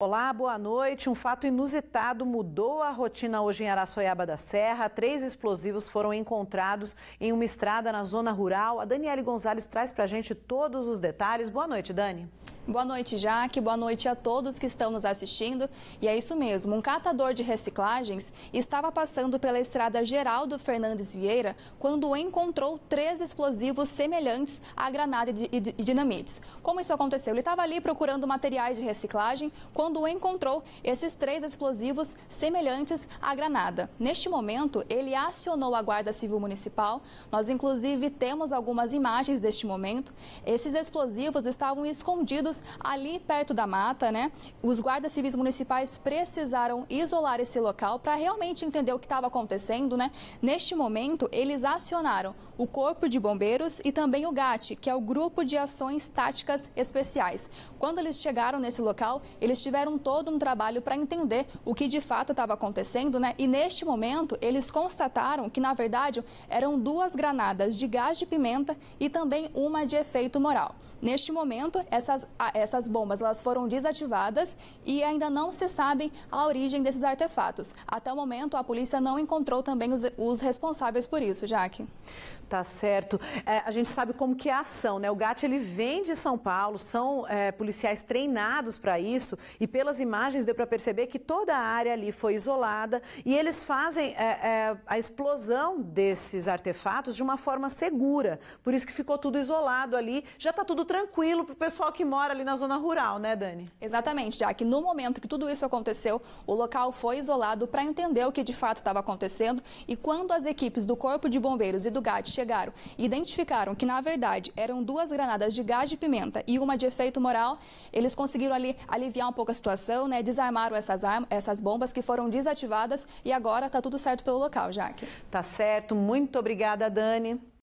Olá, boa noite. Um fato inusitado mudou a rotina hoje em Araçoiaba da Serra. Três explosivos foram encontrados em uma estrada na zona rural. A Daniele Gonzalez traz para a gente todos os detalhes. Boa noite, Dani. Boa noite, Jaque. Boa noite a todos que estão nos assistindo. E é isso mesmo, um catador de reciclagens estava passando pela estrada Geraldo Fernandes Vieira quando encontrou três explosivos semelhantes a granada e dinamites. Como isso aconteceu? Ele estava ali procurando materiais de reciclagem quando encontrou esses três explosivos semelhantes à granada. Neste momento, ele acionou a Guarda Civil Municipal. Nós, inclusive, temos algumas imagens deste momento. Esses explosivos estavam escondidos ali perto da mata, né, os guardas civis municipais precisaram isolar esse local para realmente entender o que estava acontecendo, né? Neste momento, eles acionaram o Corpo de Bombeiros e também o GAT, que é o Grupo de Ações Táticas Especiais. Quando eles chegaram nesse local, eles tiveram todo um trabalho para entender o que de fato estava acontecendo, né? E neste momento, eles constataram que, na verdade, eram duas granadas de gás de pimenta e também uma de efeito moral. Neste momento, essas, essas bombas elas foram desativadas e ainda não se sabe a origem desses artefatos. Até o momento, a polícia não encontrou também os, os responsáveis por isso, Jaque. Tá certo. É, a gente sabe como que é a ação, né? O GAT, ele vem de São Paulo, são é, policiais treinados para isso e pelas imagens deu para perceber que toda a área ali foi isolada e eles fazem é, é, a explosão desses artefatos de uma forma segura. Por isso que ficou tudo isolado ali, já está tudo tranquilo para o pessoal que mora ali ali na zona rural, né, Dani? Exatamente, já que no momento que tudo isso aconteceu, o local foi isolado para entender o que de fato estava acontecendo e quando as equipes do Corpo de Bombeiros e do GAT chegaram e identificaram que na verdade eram duas granadas de gás de pimenta e uma de efeito moral, eles conseguiram ali aliviar um pouco a situação, né? Desarmaram essas armas, essas bombas que foram desativadas e agora está tudo certo pelo local, Jaque. Tá certo, muito obrigada, Dani.